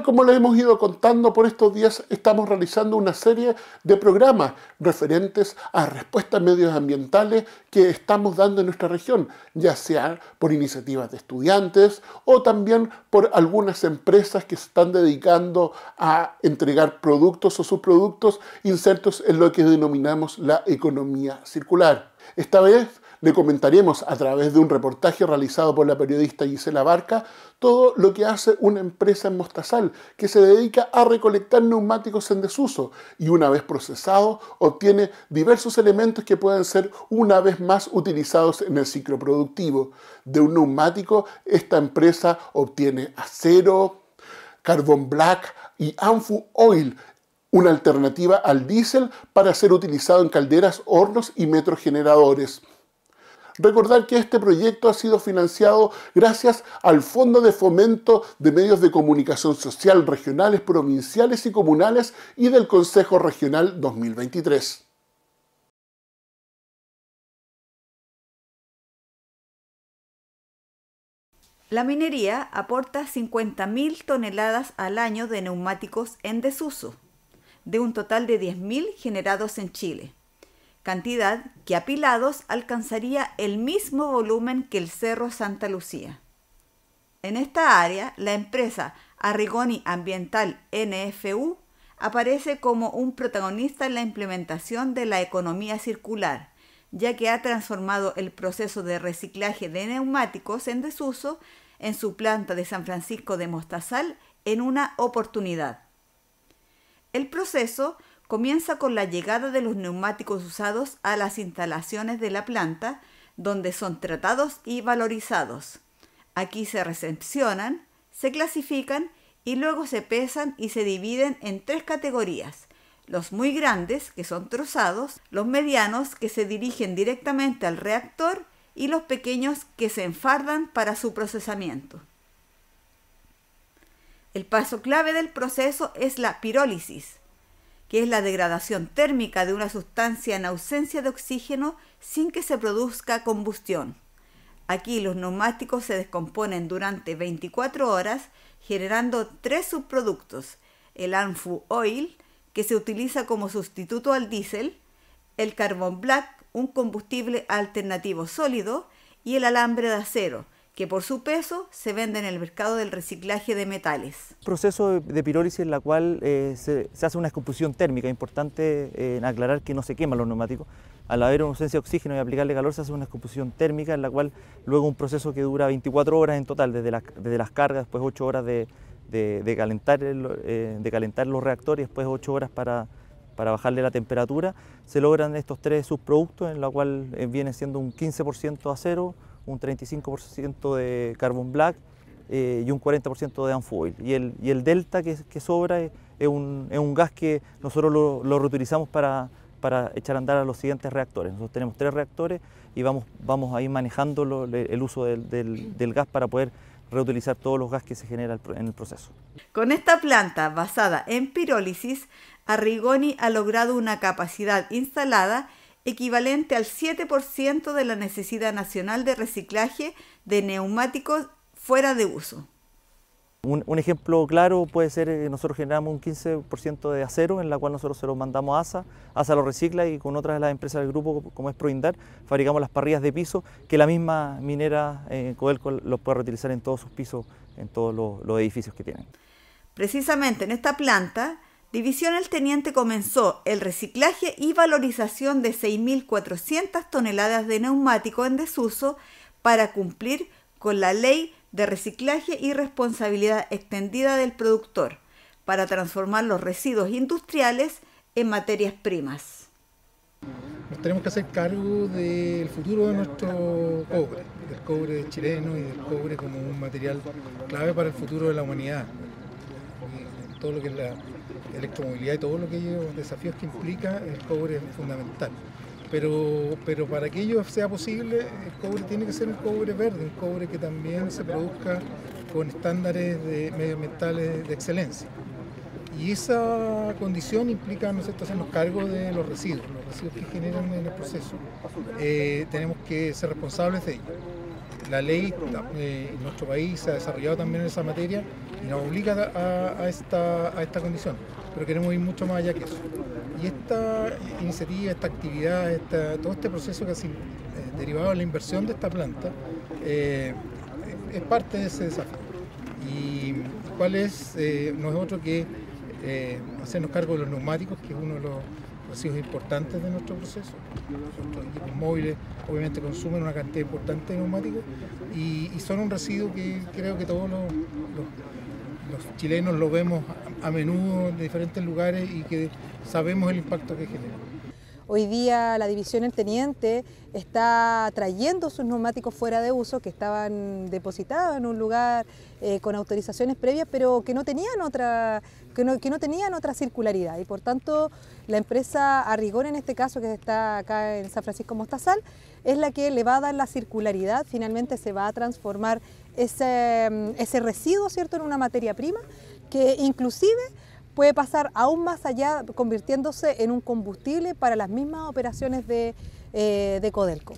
como lo hemos ido contando por estos días, estamos realizando una serie de programas referentes a respuestas medioambientales que estamos dando en nuestra región, ya sea por iniciativas de estudiantes o también por algunas empresas que se están dedicando a entregar productos o subproductos insertos en lo que denominamos la economía circular. Esta vez le comentaremos a través de un reportaje realizado por la periodista Gisela Barca todo lo que hace una empresa en Mostazal que se dedica a recolectar neumáticos en desuso y una vez procesado obtiene diversos elementos que pueden ser una vez más utilizados en el ciclo productivo. De un neumático esta empresa obtiene acero, carbón black y Anfu Oil, una alternativa al diésel para ser utilizado en calderas, hornos y metrogeneradores. Recordar que este proyecto ha sido financiado gracias al Fondo de Fomento de Medios de Comunicación Social Regionales, Provinciales y Comunales y del Consejo Regional 2023. La minería aporta 50.000 toneladas al año de neumáticos en desuso, de un total de 10.000 generados en Chile cantidad que apilados alcanzaría el mismo volumen que el Cerro Santa Lucía. En esta área, la empresa Arrigoni Ambiental NFU aparece como un protagonista en la implementación de la economía circular, ya que ha transformado el proceso de reciclaje de neumáticos en desuso en su planta de San Francisco de Mostazal en una oportunidad. El proceso comienza con la llegada de los neumáticos usados a las instalaciones de la planta, donde son tratados y valorizados. Aquí se recepcionan, se clasifican y luego se pesan y se dividen en tres categorías. Los muy grandes, que son trozados, los medianos, que se dirigen directamente al reactor, y los pequeños, que se enfardan para su procesamiento. El paso clave del proceso es la pirólisis, que es la degradación térmica de una sustancia en ausencia de oxígeno sin que se produzca combustión. Aquí los neumáticos se descomponen durante 24 horas generando tres subproductos, el Anfu Oil, que se utiliza como sustituto al diésel, el carbón black, un combustible alternativo sólido, y el alambre de acero, que por su peso se vende en el mercado del reciclaje de metales. Proceso de pirólisis en la cual eh, se, hace una descomposición térmica, importante eh, aclarar que no se queman los neumáticos. Al haber una ausencia de oxígeno y aplicarle calor se hace una descomposición térmica en la cual luego un proceso que dura 24 horas en total, desde, las cargas, después 8 horas de, de, calentar, eh, de calentar los reactores, después 8 horas para, para bajarle la temperatura, se logran estos tres subproductos en la cual viene siendo un 15% acero, un 35% de carbon black eh, y un 40% de anfoil... Y el, delta que, sobra es, un, gas que nosotros lo, reutilizamos para, para, echar a andar a los siguientes reactores. Nosotros tenemos tres reactores y vamos, vamos a ir manejando el uso del, gas para poder reutilizar todos los gas que se genera en el proceso. Con esta planta basada en pirólisis, Arrigoni ha logrado una capacidad instalada equivalente al 7% de la necesidad nacional de reciclaje de neumáticos fuera de uso. Un, ejemplo claro puede ser, que eh, nosotros generamos un 15% de acero, en la cual nosotros se lo mandamos a ASA, ASA lo recicla y con otras de las empresas del grupo, como es Proindar, fabricamos las parrillas de piso que la misma minera COELCO eh, Codelco los puede reutilizar en todos sus pisos, en todos los edificios que tienen. Precisamente en esta planta División El Teniente comenzó el reciclaje y valorización de 6.400 toneladas de neumático en desuso para cumplir con la ley de reciclaje y responsabilidad extendida del productor para transformar los residuos industriales en materias primas. Nos tenemos que hacer cargo del futuro de nuestro cobre, del cobre chileno y del cobre como un material clave para el futuro de la humanidad, todo lo que la electromovilidad y todo lo que los desafíos que implica, el cobre es fundamental. Pero, para que ello sea posible, el cobre tiene que ser un cobre verde, un cobre que también se produzca con estándares de, medioambientales de excelencia. Y esa condición implica nosotros hacernos cargo de los residuos, los residuos que generan en el proceso. Eh, tenemos que ser responsables de ello... La ley en eh, nuestro país se ha desarrollado también en esa materia y nos obliga a, esta, a esta condición pero queremos ir mucho más allá que eso. Y esta iniciativa, esta actividad, esta, todo este proceso que ha sido eh, derivado de la inversión de esta planta, eh, es parte de ese desafío. Y cuál es, eh, no es otro que hacernos cargo de los neumáticos, que es uno de los residuos importantes de nuestro proceso. Nuestros equipos móviles obviamente consumen una cantidad importante de neumáticos y, son un residuo que creo que todos los chilenos lo vemos a menudo de diferentes lugares y que sabemos el impacto que genera. Hoy día la división El Teniente está trayendo sus neumáticos fuera de uso que estaban depositados en un lugar eh, con autorizaciones previas, pero que no tenían otra que no, tenían otra circularidad y por tanto la empresa Arrigón en este caso que está acá en San Francisco Mostazal es la que le va a dar la circularidad, finalmente se va a transformar ese, mm, residuo ¿cierto? en una materia prima que inclusive puede pasar aún más allá convirtiéndose en un combustible para las mismas operaciones de, eh, Codelco.